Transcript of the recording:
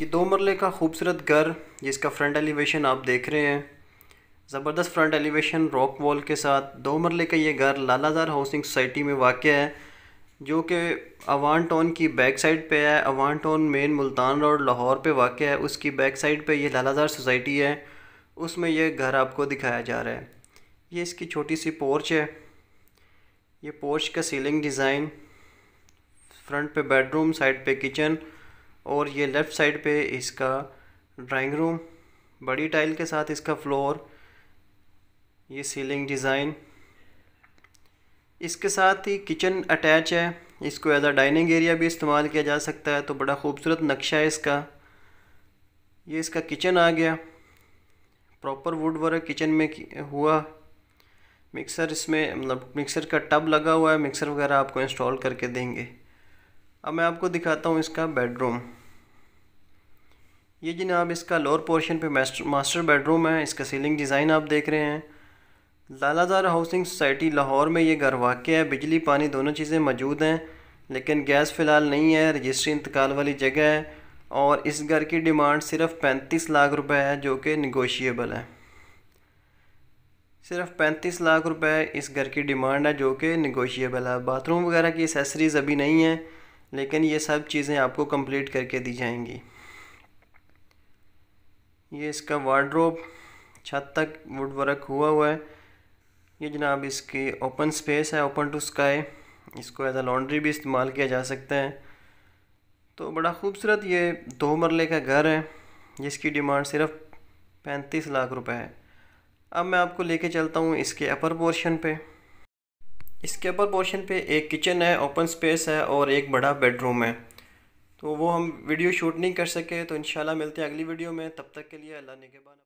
ये दो मरले का खूबसूरत घर जिसका फ्रंट एलिवेशन आप देख रहे हैं ज़बरदस्त फ्रंट एलिवेशन रॉक वॉल के साथ दो मरले का ये घर लालाजार हाउसिंग सोसाइटी में वाक़ है जो कि अवान टाउन की बैक साइड पे है Awan town main Multan road Lahore पे वाक़ है उसकी बैक साइड पे ये लालाजार सोसाइटी है उसमें यह घर आपको दिखाया जा रहा है ये इसकी छोटी सी पोर्च है ये पोर्च का सीलिंग डिज़ाइन फ्रंट पे बेडरूम साइड पे किचन और ये लेफ़्ट साइड पे इसका ड्राइंग रूम बड़ी टाइल के साथ इसका फ्लोर ये सीलिंग डिज़ाइन इसके साथ ही किचन अटैच है इसको एज आ डाइनिंग एरिया भी इस्तेमाल किया जा सकता है तो बड़ा खूबसूरत नक्शा है इसका ये इसका किचन आ गया प्रॉपर वुड वर्क किचन में हुआ मिक्सर इसमें मतलब मिक्सर का टब लगा हुआ है मिक्सर वगैरह आपको इंस्टॉल करके देंगे अब मैं आपको दिखाता हूँ इसका बेडरूम ये जनाब इसका लोअर पोर्शन पे मास्टर बेडरूम है इसका सीलिंग डिज़ाइन आप देख रहे हैं लालाजार हाउसिंग सोसाइटी लाहौर में ये घर वाक़ है बिजली पानी दोनों चीज़ें मौजूद हैं लेकिन गैस फ़िलहाल नहीं है रजिस्ट्री इंतकाल वाली जगह है और इस घर की डिमांड सिर्फ पैंतीस लाख रुपए है जो कि निगोशियबल है सिर्फ पैंतीस लाख रुपए इस घर की डिमांड है जो कि निगोशियबल है बाथरूम वगैरह की एसेसरीज़ अभी नहीं है लेकिन ये सब चीज़ें आपको कंप्लीट करके दी जाएंगी ये इसका वार्ड्रोब छत तक वुड वर्क हुआ हुआ है ये जनाब इसकी ओपन स्पेस है ओपन टू स्काई इसको एज अ लॉन्ड्री भी इस्तेमाल किया जा सकता है तो बड़ा खूबसूरत ये दो मरले का घर है जिसकी डिमांड सिर्फ पैंतीस लाख रुपए है अब मैं आपको लेके चलता हूँ इसके अपर पोर्शन पे इसके अपर पोर्शन पे एक किचन है ओपन स्पेस है और एक बड़ा बेडरूम है तो वो हम वीडियो शूट नहीं कर सके तो इन मिलते हैं अगली वीडियो में तब तक के लिए अल्लाह ने निगेबान